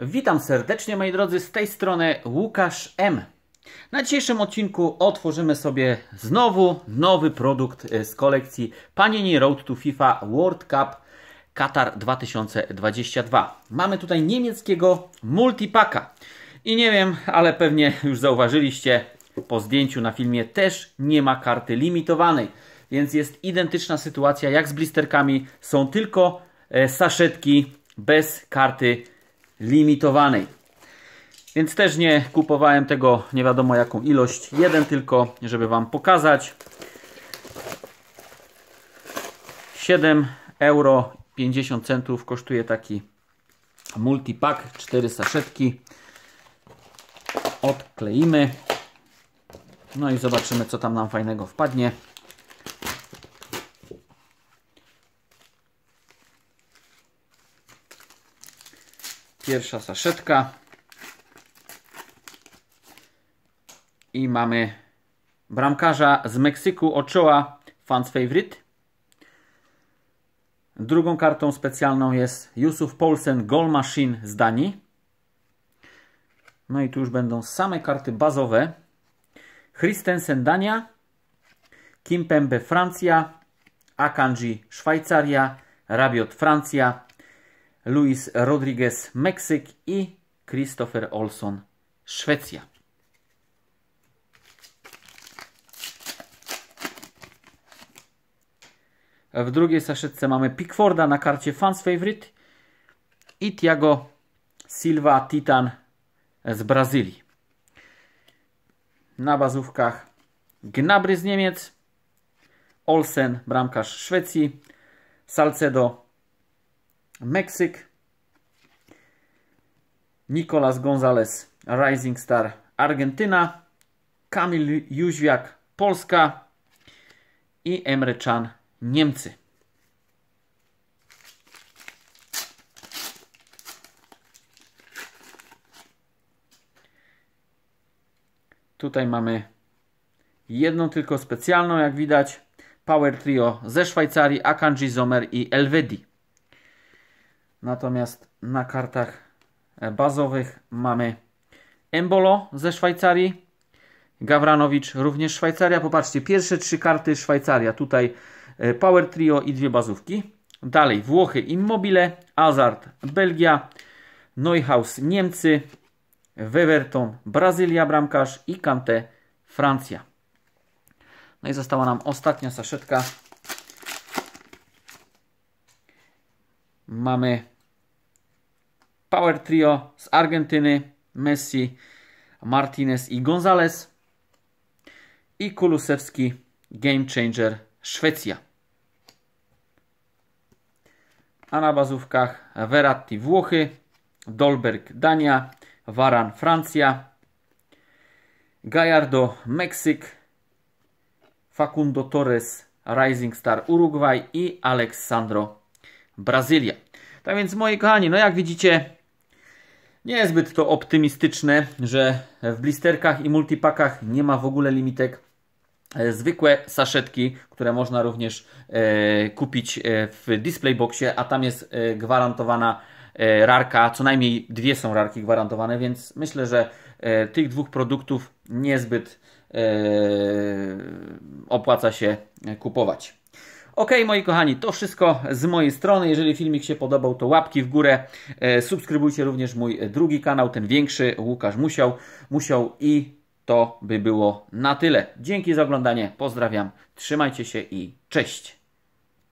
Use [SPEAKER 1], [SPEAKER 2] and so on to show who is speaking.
[SPEAKER 1] Witam serdecznie moi drodzy, z tej strony Łukasz M. Na dzisiejszym odcinku otworzymy sobie znowu nowy produkt e, z kolekcji Panini Road to FIFA World Cup Qatar 2022. Mamy tutaj niemieckiego multipaka i nie wiem, ale pewnie już zauważyliście po zdjęciu na filmie też nie ma karty limitowanej, więc jest identyczna sytuacja jak z blisterkami, są tylko e, saszetki bez karty limitowanej limitowanej. Więc też nie kupowałem tego nie wiadomo jaką ilość. Jeden tylko, żeby Wam pokazać. 7 euro 50 centów kosztuje taki pack, 4 saszetki. Odkleimy. No i zobaczymy co tam nam fajnego wpadnie. Pierwsza saszetka. I mamy bramkarza z Meksyku Ochoa, fans favorite. Drugą kartą specjalną jest Yusuf Polsen, Goal Machine z Danii. No i tu już będą same karty bazowe. Christensen Dania, Kimpembe Francja, Akanji Szwajcaria, Rabiot Francja, Luis Rodriguez Meksyk i Christopher Olson Szwecja. W drugiej saszetce mamy Pickforda na karcie Fans Favorite i Thiago Silva Titan z Brazylii. Na bazówkach Gnabry z Niemiec, Olsen bramkarz Szwecji, Salcedo Meksyk, Nicolas Gonzalez, Rising Star, Argentyna, Kamil Jóźwiak, Polska i Emre Can, Niemcy. Tutaj mamy jedną tylko specjalną, jak widać. Power Trio ze Szwajcarii, Akanji Zomer i Elvedi. Natomiast na kartach e, bazowych mamy Embolo ze Szwajcarii, Gawranowicz również Szwajcaria. Popatrzcie, pierwsze trzy karty Szwajcaria. Tutaj e, Power Trio i dwie bazówki. Dalej Włochy Immobile, Azard Belgia, Neuhaus Niemcy, Weverton Brazylia bramkarz i Kante Francja. No i została nam ostatnia saszetka mamy Power Trio z Argentyny, Messi, Martinez i Gonzalez i Kulusewski Game Changer Szwecja. A na bazówkach Veratti Włochy, Dolberg Dania, Varan Francja, Gallardo Meksyk, Facundo Torres Rising Star Urugwaj i Aleksandro Brazylia. Tak więc, moi kochani, no jak widzicie, niezbyt to optymistyczne, że w blisterkach i multipakach nie ma w ogóle limitek. E, zwykłe saszetki, które można również e, kupić e, w displayboxie, a tam jest e, gwarantowana rarka, co najmniej dwie są rarki gwarantowane, więc myślę, że e, tych dwóch produktów niezbyt e, opłaca się kupować. Ok, moi kochani, to wszystko z mojej strony. Jeżeli filmik się podobał, to łapki w górę. E, subskrybujcie również mój e, drugi kanał, ten większy, Łukasz Musiał. Musiał i to by było na tyle. Dzięki za oglądanie, pozdrawiam, trzymajcie się i cześć!